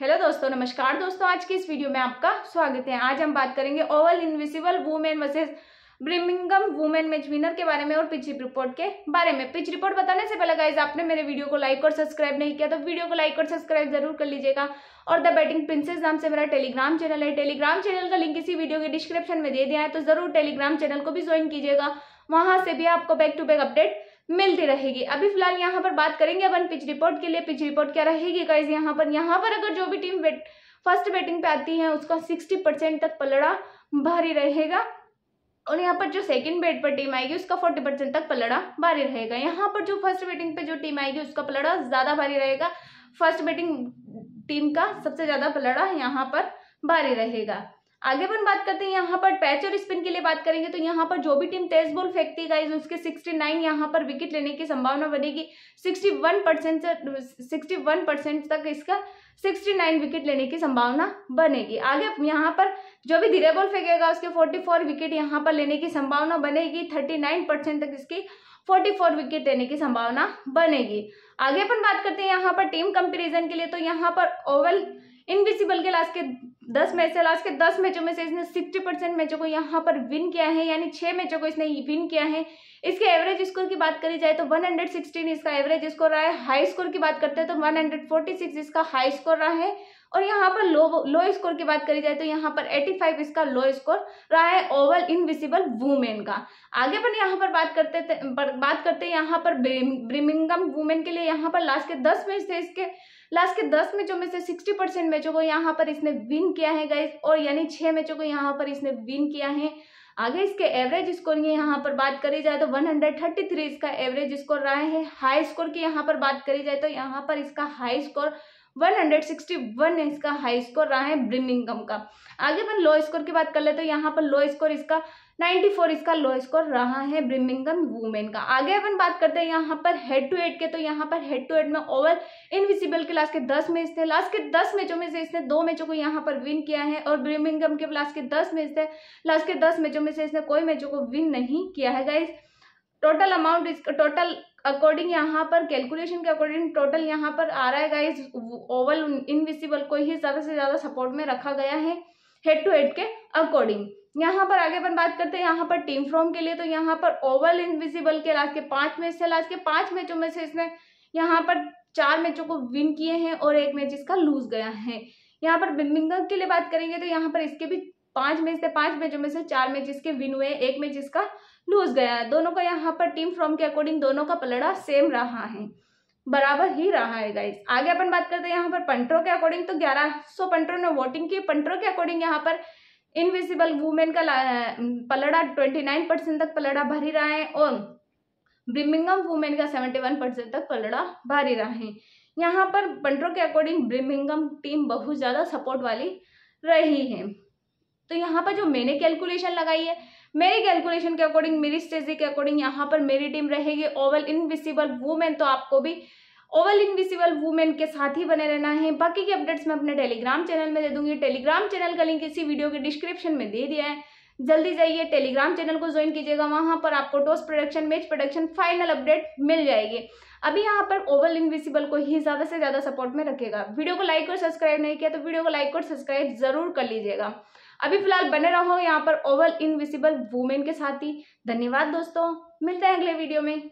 hello दोस्तों नमस्कार दोस्तों आज की इस वीडियो में आपका स्वागत है आज हम बात करेंगे Oval Invincibles women versus Birmingham women match winner के बारे में और पिच रिपोर्ट के बारे में पिच रिपोर्ट बताने से पहले गाइज आपने मेरे वीडियो को लाइक और सब्सक्राइब नहीं किया तो वीडियो को लाइक और सब्सक्राइब जरूर कर लीजिएगा और द बैटिंग प्रिंसेस नाम से मेरा टेलीग्राम चैनल है टेलीग्राम चैनल का लिंक इसी वीडियो के डिस्क्रिप्शन में दे दिया है तो जरूर टेलीग्राम चैनल को भी ज्वाइन कीजिएगा वहां से भी आपको बैक टू बैक अपडेट मिलती रहेगी अभी फिलहाल यहाँ पर बात करेंगे अपन पिच रिपोर्ट के लिए पिच रिपोर्ट क्या रहेगी गाइज यहाँ पर यहाँ पर अगर जो भी टीम बेट, फर्स्ट बैटिंग पे आती है उसका सिक्सटी परसेंट तक पलड़ा भारी रहेगा और यहाँ पर जो सेकंड बेट पर टीम आएगी उसका फोर्टी परसेंट तक पलड़ा भारी रहेगा यहाँ पर जो फर्स्ट बैटिंग पे जो टीम आएगी उसका पलड़ा ज़्यादा भारी रहेगा फर्स्ट बैटिंग टीम का सबसे ज़्यादा पलड़ा यहाँ पर भारी रहेगा आगे अपन बात करते हैं यहाँ पर पैच और स्पिन के लिए बात करेंगे तो यहाँ पर जो भी टीम तेज बॉल फेंकती है गाइज उसके 69 नाइन यहाँ पर विकेट लेने की संभावना बनेगी 61 परसेंट से सिक्सटी परसेंट तक इसका 69 विकेट लेने की संभावना बनेगी आगे यहाँ पर जो भी धीरे बॉल फेंकेगा उसके 44 विकेट यहाँ पर लेने की संभावना बनेगी थर्टी तक इसकी 44 विकेट लेने की संभावना बनेगी आगे अपन बात करते हैं यहाँ पर टीम कंपेरिजन के लिए तो यहाँ पर ओवल इनविजिबल के लास्ट के दस मैच से लास्ट के दस मैचों में से इसने सिक्सटी परसेंट मैचों को यहाँ पर विन किया है यानी छः मैचों को इसने विन किया है इसके एवरेज स्कोर की बात करी जाए तो 116 इसका एवरेज स्कोर रहा है हाई स्कोर की बात करते हैं तो 146 इसका हाई स्कोर रहा है और यहाँ पर लो लो स्कोर की बात करी जाए तो यहाँ पर 85 इसका लो स्कोर रहा है ओवल इनविजिबल वुमेन का आगे पर यहाँ पर बात करते थे पर, बात करते हैं यहाँ पर ब्रिमिंगम वुमेन के लिए यहाँ पर लास्ट के दस मैच थे इसके लास्ट के दस मैचों में से सिक्सटी परसेंट मैचों को यहाँ पर इसने विन किया है गाइज और यानी छः मैचों को यहाँ पर इसने विन किया है आगे इसके एवरेज स्कोर की यहाँ पर बात करी जाए तो 133 इसका एवरेज स्कोर रहा है हाई स्कोर की यहाँ पर बात करी जाए तो यहाँ पर इसका हाई स्कोर 161 इसका हाई स्कोर रहा है ब्रिमिंगम का आगे अपन लो स्कोर की बात कर ले तो यहाँ पर लो स्कोर इसका 94 इसका लो स्कोर रहा है ब्रिमिंगम वुमेन का आगे अपन बात करते हैं यहाँ पर हेड टू हेड के तो यहाँ पर हेड टू हेड में ओवर इनविजिबल के लास्ट के 10 मैच थे लास्ट के 10 मैचों में से इसने दो मैचों को यहाँ पर विन किया है और ब्रिमिंगम के लास्ट के 10 मैच थे लास्ट के 10 मैचों में से इसने कोई मैचों को विन नहीं किया है गाइज टोटल अमाउंट इसका टोटल अकॉर्डिंग यहाँ पर कैलकुलेशन के अकॉर्डिंग टोटल यहाँ पर आ रहा है गाइज ओवल इनविजिबल को ही ज़्यादा से ज़्यादा सपोर्ट में रखा गया है हेड टू हेड के अकॉर्डिंग यहाँ पर आगे अपन बात करते हैं यहाँ पर टीम फ्रॉम के लिए तो यहाँ पर ओवल इनविजिबल के लास्ट के पांच मैच से लास्ट के पांच मैचों में से इसने यहाँ पर चार मैचों को विन किए हैं और एक मैच इसका लूज गया है यहाँ पर बिम्बिंगम के लिए बात करेंगे तो यहाँ पर इसके भी पांच मैच थे पांच मैचों में से चार मैच जिसके विन हुए एक मैच जिसका लूज गया दोनों का यहाँ पर टीम फ्रॉम के अकॉर्डिंग दोनों का पलड़ा सेम रहा है बराबर ही रहा है गाइस आगे अपन बात करते हैं यहाँ पर पंटरों के अकॉर्डिंग तो ग्यारह सो पंटरों ने वोटिंग की पंटरों के अकॉर्डिंग यहाँ पर इनविजिबल वुमेन का पलड़ा ट्वेंटी नाइन परसेंट तक पलड़ा भरी रहा है और ब्रिमिंगम वुमेन का सेवेंटी वन परसेंट तक पलड़ा भरी रहा है यहाँ पर पंटरों के अकॉर्डिंग ब्रिमिंगम टीम बहुत ज़्यादा सपोर्ट वाली रही है तो यहाँ पर जो मैंने कैलकुलेशन लगाई है मेरी कैलकुलेशन के अकॉर्डिंग मेरी स्टेजी के अकॉर्डिंग यहाँ पर मेरी टीम रहेगी ओवल इनविसिबल वूमेन तो आपको भी ओवल इनविसिबल वूमेन के साथ ही बने रहना है बाकी के अपडेट्स मैं अपने टेलीग्राम चैनल में दे दूंगी टेलीग्राम चैनल का लिंक इसी वीडियो के डिस्क्रिप्शन में दे दिया है जल्दी जाइए टेलीग्राम चैनल को ज्वाइन कीजिएगा वहाँ पर आपको toss prediction match prediction final update मिल जाएगी अभी यहाँ पर ओवल इनविजिबल को ही ज़्यादा से ज़्यादा सपोर्ट में रखेगा वीडियो को लाइक और सब्सक्राइब नहीं किया तो वीडियो को लाइक और सब्सक्राइब जरूर कर लीजिएगा अभी फिलहाल बने रहो यहाँ पर ओवल इनविजिबल वुमेन के साथ ही धन्यवाद दोस्तों मिलते हैं अगले वीडियो में